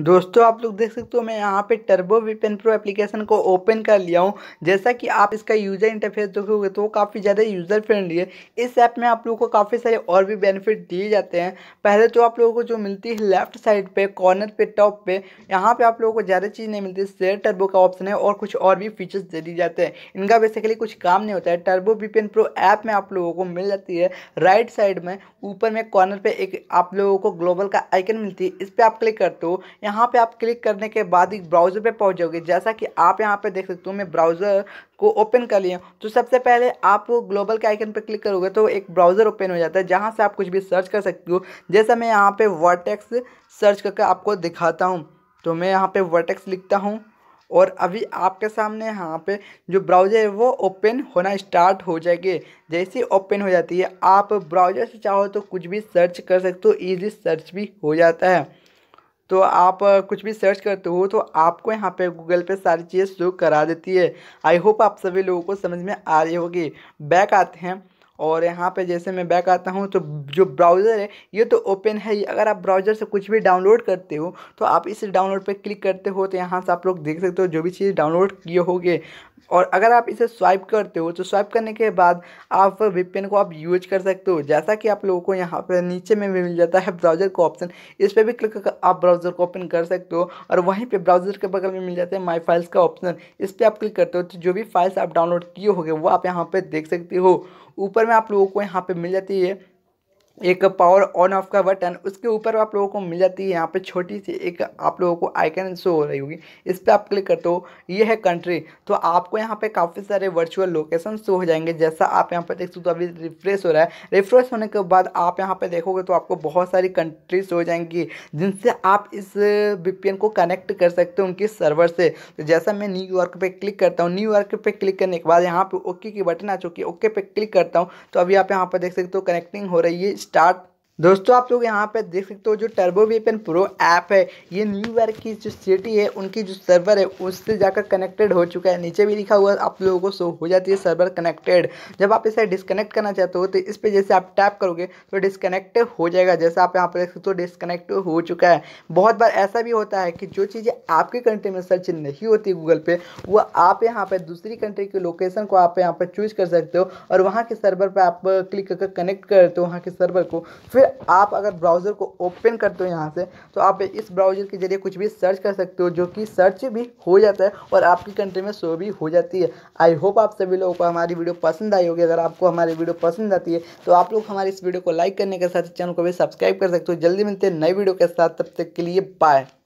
दोस्तों आप लोग देख सकते हो मैं यहाँ पे टर्बो विपेन प्रो एप्लीकेशन को ओपन कर लिया हूँ जैसा कि आप इसका यूज़र इंटरफेस देखोगे तो वो काफ़ी ज़्यादा यूज़र फ्रेंडली है इस ऐप में आप लोगों को काफ़ी सारे और भी बेनिफिट दिए जाते हैं पहले तो आप लोगों को जो मिलती है लेफ्ट साइड पे कॉर्नर पे टॉप पे यहाँ पे आप लोगों को ज़्यादा चीज़ नहीं मिलती शेयर टर्बो का ऑप्शन है और कुछ और भी फीचर्स दे दिए जाते हैं इनका बेसिकली कुछ काम नहीं होता है टर्बो विपेन प्रो ऐप में आप लोगों को मिल जाती है राइट साइड में ऊपर में कॉर्नर पर एक आप लोगों को ग्लोबल का आइकन मिलती है इस पर आप क्लिक करते हो यहाँ पे आप क्लिक करने के बाद ही ब्राउज़र पे पहुँच जाओगे जैसा कि आप यहाँ पे देख सकते हो मैं ब्राउज़र को ओपन कर लिया तो सबसे पहले आप ग्लोबल के आइकन पर क्लिक करोगे तो एक ब्राउज़र ओपन हो जाता है जहाँ से आप कुछ भी सर्च कर सकते हो जैसा मैं यहाँ पर वर्टेक्स सर्च करके आपको दिखाता हूँ तो मैं यहाँ पर वर्टेक्स लिखता हूँ और अभी आपके सामने यहाँ पे जो ब्राउज़र है वो ओपन होना स्टार्ट हो जाएगी जैसे ओपन हो जाती है आप ब्राउज़र से चाहो तो कुछ भी सर्च कर सकते हो ईजी सर्च भी हो जाता है तो आप कुछ भी सर्च करते हो तो आपको यहाँ पे गूगल पे सारी चीज़ें शो करा देती है आई होप आप सभी लोगों को समझ में आ रही होगी बैक आते हैं और यहाँ पे जैसे मैं बैक आता हूँ तो जो ब्राउज़र है ये तो ओपन है ही अगर आप ब्राउज़र से कुछ भी डाउनलोड करते हो तो आप इस डाउनलोड पर क्लिक करते हो तो यहाँ से आप लोग देख सकते हो जो भी चीज़ डाउनलोड किए होगे और अगर आप इसे स्वाइप करते हो तो स्वाइप करने के बाद आप वीपीएन को आप यूज कर सकते हो जैसा कि आप लोगों को यहाँ पर नीचे में मिल जाता है ब्राउज़र का ऑप्शन इस पर भी क्लिक कर आप ब्राउज़र को ओपन कर सकते हो और वहीं पे ब्राउज़र के बगल में मिल जाता है माई फाइल्स का ऑप्शन इस पर आप क्लिक करते हो तो जो भी फाइल्स आप डाउनलोड किए होंगे वो आप यहाँ पर देख सकते हो ऊपर में आप लोगों को यहाँ पे मिल जाती है एक पावर ऑन ऑफ का बटन उसके ऊपर आप लोगों को मिल जाती है यहाँ पे छोटी सी एक आप लोगों को आइकन शो हो रही होगी इस पर आप क्लिक करते हो ये है कंट्री तो आपको यहाँ पे काफ़ी सारे वर्चुअल लोकेशन शो हो जाएंगे जैसा आप यहाँ पे देख सकते हो तो अभी रिफ्रेश हो रहा है रिफ्रेश होने के बाद आप यहाँ पे देखोगे तो आपको बहुत सारी कंट्रीज हो जाएंगी जिनसे आप इस बी को कनेक्ट कर सकते हो उनके सर्वर से तो जैसा मैं न्यूयॉर्क पर क्लिक करता हूँ न्यूयॉर्क पर क्लिक करने के बाद यहाँ पर ओके की बटन आ चुकी है ओके पर क्लिक करता हूँ तो अभी आप यहाँ पर देख सकते हो कनेक्टिंग हो रही है start दोस्तों आप लोग यहाँ पे देख सकते हो जो टर्बो वीपन प्रो ऐप है ये न्यूयॉर्क की जो सिटी है उनकी जो सर्वर है उससे जाकर कनेक्टेड हो चुका है नीचे भी लिखा हुआ है आप लोगों को शो हो जाती है सर्वर कनेक्टेड जब आप इसे डिसकनेक्ट करना चाहते हो तो इस पर जैसे आप टैप करोगे तो डिसकनेक्ट हो जाएगा जैसे आप यहाँ पर देख सकते हो डिसकनेक्ट हो चुका है बहुत बार ऐसा भी होता है कि जो चीज़ें आपकी कंट्री में सर्च नहीं होती गूगल पे वो आप यहाँ पर दूसरी कंट्री की लोकेशन को आप यहाँ पर चूज कर सकते हो और वहाँ के सर्वर पर आप क्लिक कर कनेक्ट करते हो वहाँ के सर्वर को फिर फिर आप अगर ब्राउज़र को ओपन करते हो यहाँ से तो आप इस ब्राउज़र के जरिए कुछ भी सर्च कर सकते हो जो कि सर्च भी हो जाता है और आपकी कंट्री में शो भी हो जाती है आई होप आप सभी लोगों को हमारी वीडियो पसंद आई होगी अगर आपको हमारी वीडियो पसंद आती है तो आप लोग हमारे इस वीडियो को लाइक करने के साथ चैनल को भी सब्सक्राइब कर सकते हो जल्दी मिलते हैं नई वीडियो के साथ तब तक के लिए बाय